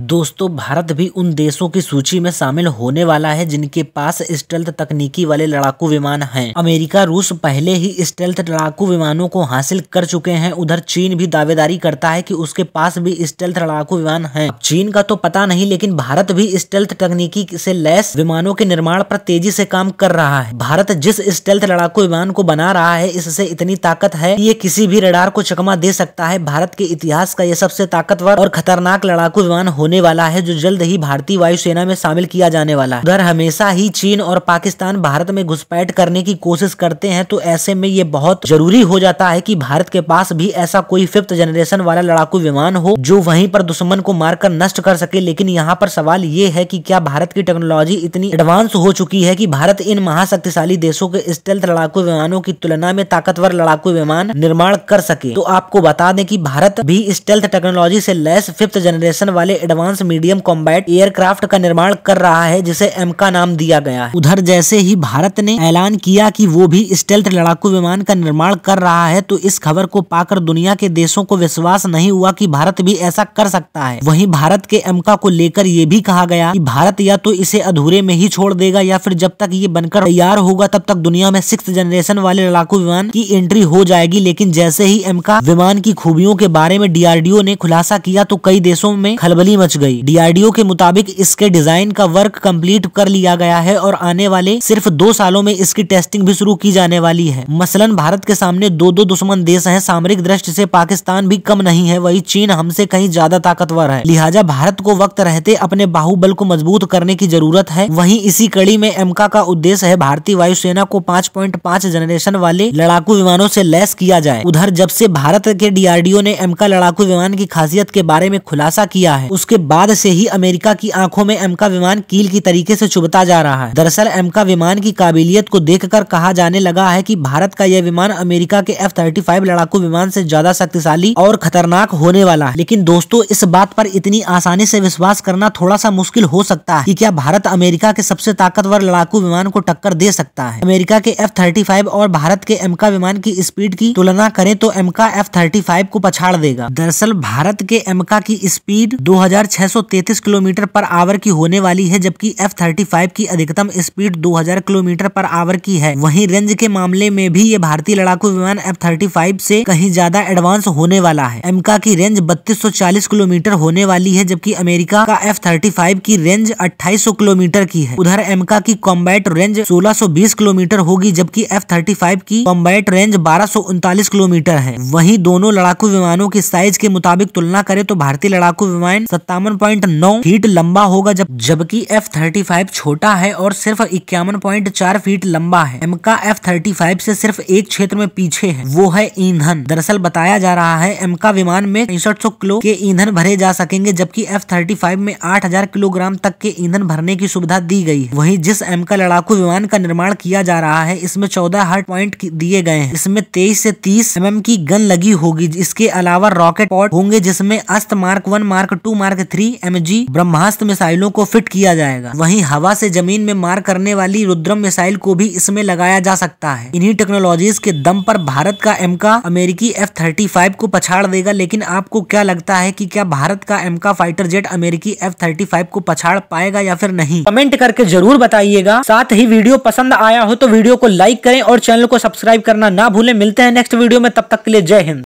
दोस्तों भारत भी उन देशों की सूची में शामिल होने वाला है जिनके पास स्टेल्थ तकनीकी वाले लड़ाकू विमान हैं अमेरिका रूस पहले ही स्टेल्थ लड़ाकू विमानों को हासिल कर चुके हैं उधर चीन भी दावेदारी करता है कि उसके पास भी स्टेल्थ लड़ाकू विमान हैं चीन का तो पता नहीं लेकिन भारत भी स्टेल्थ तकनीकी से लैस विमानों के निर्माण पर तेजी से काम कर रहा है भारत जिस स्टेल्थ लड़ाकू विमान को बना रहा है इससे इतनी ताकत है ये किसी भी रडार को चकमा दे सकता है भारत के इतिहास का यह सबसे ताकतवर और खतरनाक लड़ाकू विमान हो होने वाला है जो जल्द ही भारतीय वायुसेना में शामिल किया जाने वाला है उधर हमेशा ही चीन और पाकिस्तान भारत में घुसपैठ करने की कोशिश करते हैं तो ऐसे में ये बहुत जरूरी हो जाता है की भारत के पास भी ऐसा कोई फिफ्थ जनरेशन वाला लड़ाकू विमान हो जो वहीं पर दुश्मन को मारकर नष्ट कर सके लेकिन यहाँ पर सवाल ये है कि क्या भारत की टेक्नोलॉजी इतनी एडवांस हो चुकी है कि भारत इन महाशक्तिशाली देशों के स्टेल्थ लड़ाकू विमानों की तुलना में ताकतवर लड़ाकू विमान निर्माण कर सके तो आपको बता दें कि भारत भी स्टेल्थ टेक्नोलॉजी से लैस फिफ्थ जनरेशन वाले एडवांस मीडियम कॉम्बैट एयरक्राफ्ट का निर्माण कर रहा है जिसे एम का नाम दिया गया है उधर जैसे ही भारत ने ऐलान किया कि वो भी स्टेल्थ लड़ाकू विमान का निर्माण कर रहा है तो इस खबर को पाकर दुनिया के देशों को विश्वास नहीं हुआ कि भारत भी ऐसा कर सकता है वहीं भारत के एमका को लेकर ये भी कहा गया कि भारत या तो इसे अधूरे में ही छोड़ देगा या फिर जब तक ये बनकर तैयार होगा तब तक दुनिया में सिक्स जनरेशन वाले लड़ाकू विमान की एंट्री हो जाएगी लेकिन जैसे ही एमका विमान की खूबियों के बारे में डीआरडीओ ने खुलासा किया तो कई देशों में खलबली बच गई डीआरडीओ के मुताबिक इसके डिजाइन का वर्क कंप्लीट कर लिया गया है और आने वाले सिर्फ दो सालों में इसकी टेस्टिंग भी शुरू की जाने वाली है मसलन भारत के सामने दो दो दुश्मन देश है सामरिक दृष्टि से पाकिस्तान भी कम नहीं है वही चीन हमसे कहीं ज्यादा ताकतवर है लिहाजा भारत को वक्त रहते अपने बाहुबल को मजबूत करने की जरूरत है वही इसी कड़ी में एमका का उद्देश्य है भारतीय वायुसेना को पाँच जनरेशन वाले लड़ाकू विमानों ऐसी लैस किया जाए उधर जब से भारत के डीआरडीओ ने एमका लड़ाकू विमान की खासियत के बारे में खुलासा किया है उसके के बाद से ही अमेरिका की आंखों में एमका विमान कील की तरीके से चुभता जा रहा है दरअसल एमका विमान की काबिलियत को देखकर कहा जाने लगा है कि भारत का यह विमान अमेरिका के एफ थर्टी फाइव लड़ाकू विमान से ज्यादा शक्तिशाली और खतरनाक होने वाला है लेकिन दोस्तों इस बात पर इतनी आसानी से विश्वास करना थोड़ा सा मुश्किल हो सकता है कि क्या भारत अमेरिका के सबसे ताकतवर लड़ाकू विमान को टक्कर दे सकता है अमेरिका के एफ थर्टी फाइव और भारत के एमका विमान की स्पीड की तुलना करें तो एमका एफ थर्टी फाइव को पछाड़ देगा दरअसल भारत के एमका की स्पीड दो हजार 2633 किलोमीटर पर आवर की होने वाली है जबकि एफ थर्टी फाइव की अधिकतम स्पीड 2000 किलोमीटर पर आवर की है वहीं रेंज के मामले में भी ये भारतीय लड़ाकू विमान एफ थर्टी फाइव से कहीं ज्यादा एडवांस होने वाला है एमका की रेंज 3240 किलोमीटर होने वाली है जबकि अमेरिका का एफ थर्टी फाइव की रेंज अट्ठाईस किलोमीटर की है उधर एमका की कॉम्बैट रेंज सोलह किलोमीटर होगी जबकि एफ थर्टी फाइव की कॉम्बैट रेंज बारह किलोमीटर है वही दोनों लड़ाकू विमानों के साइज के मुताबिक तुलना करे तो भारतीय लड़ाकू विमान सत्ता सत्तावन पॉइंट नौ फीट लंबा होगा जब जबकि एफ थर्टी फाइव छोटा है और सिर्फ इक्यावन पॉइंट चार फीट लंबा है एमका एफ थर्टी फाइव से सिर्फ एक क्षेत्र में पीछे है वो है ईंधन दरअसल बताया जा रहा है एमका विमान में पैंसठ सौ किलो के ईंधन भरे जा सकेंगे जबकि एफ थर्टी फाइव में आठ हजार किलोग्राम तक के ईंधन भरने की सुविधा दी गई है वही जिस एमका लड़ाकू विमान का निर्माण किया जा रहा है इसमें चौदह हर्ट पॉइंट दिए गए हैं इसमें तेईस से तीस एम की गन लगी होगी इसके अलावा रॉकेट पॉट होंगे जिसमें Astra mark one mark two mark three M G Brahmastra मिसाइलों को फिट किया जाएगा वहीं हवा से जमीन में मार करने वाली रुद्रम मिसाइल को भी इसमें लगाया जा सकता है इन्हीं टेक्नोलॉजीज के दम पर भारत का एमका अमेरिकी एफ थर्टी फाइव को पछाड़ देगा लेकिन आपको क्या लगता है की क्या भारत का एमका फाइटर जेट अमेरिकी एफ थर्टी फाइव को पछाड़ पाएगा या फिर नहीं कमेंट करके जरूर बताइएगा साथ ही वीडियो पसंद आया हो तो वीडियो को लाइक करें और चैनल को सब्सक्राइब करना ना भूलें मिलते हैं नेक्स्ट वीडियो में तब तक के लिए जय हिंद